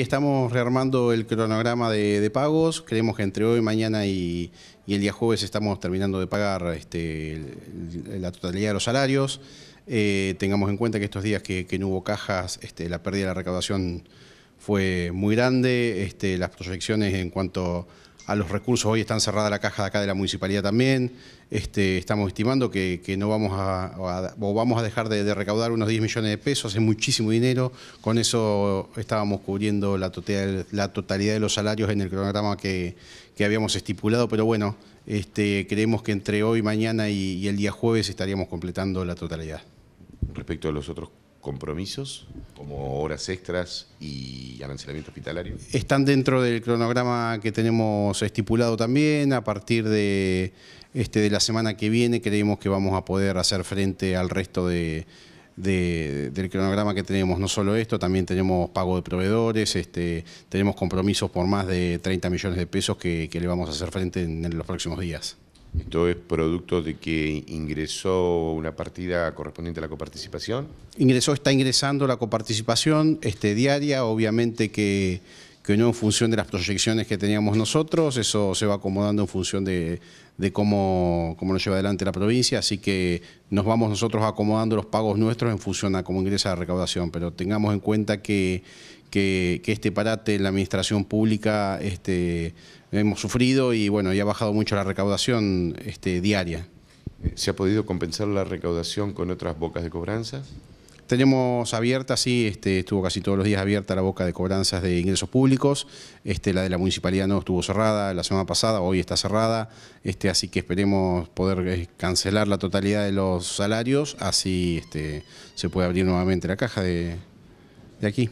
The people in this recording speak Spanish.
estamos rearmando el cronograma de, pagos. Creemos que entre hoy, mañana y, el día jueves estamos terminando de pagar este, la totalidad de los salarios. Eh, tengamos en cuenta que estos días que, no hubo cajas, este, la pérdida de la recaudación fue muy grande. Este, las proyecciones en cuanto a a los recursos. Hoy están cerrada la caja de acá de la municipalidad también. Este, estamos estimando que, que no vamos a, o vamos a dejar de, recaudar unos 10 millones de pesos, es muchísimo dinero. Con eso estábamos cubriendo la, total, la totalidad de los salarios en el cronograma que, habíamos estipulado, pero bueno, este, creemos que entre hoy, mañana y, y el día jueves estaríamos completando la totalidad. Respecto a los otros compromisos como horas extras y arancelamiento hospitalario? Están dentro del cronograma que tenemos estipulado también. A partir de, este, de la semana que viene creemos que vamos a poder hacer frente al resto de, del cronograma que tenemos. No solo esto, también tenemos pago de proveedores, este, tenemos compromisos por más de 30 millones de pesos que, le vamos a hacer frente en los próximos días. ¿Esto es producto de que ingresó una partida correspondiente a la coparticipación? Ingresó, está ingresando la coparticipación este, diaria, obviamente que que no en función de las proyecciones que teníamos nosotros, eso se va acomodando en función de, cómo, nos lleva adelante la provincia, así que nos vamos nosotros acomodando los pagos nuestros en función a cómo ingresa la recaudación, pero tengamos en cuenta que, este parate en la administración pública este, hemos sufrido y bueno, y ha bajado mucho la recaudación este, diaria. ¿Se ha podido compensar la recaudación con otras bocas de cobranza? Tenemos abierta, sí, este, estuvo casi todos los días abierta la boca de cobranzas de ingresos públicos. Este, la de la municipalidad no estuvo cerrada la semana pasada, hoy está cerrada. Este, así que esperemos poder eh, cancelar la totalidad de los salarios, así este, se puede abrir nuevamente la caja de aquí.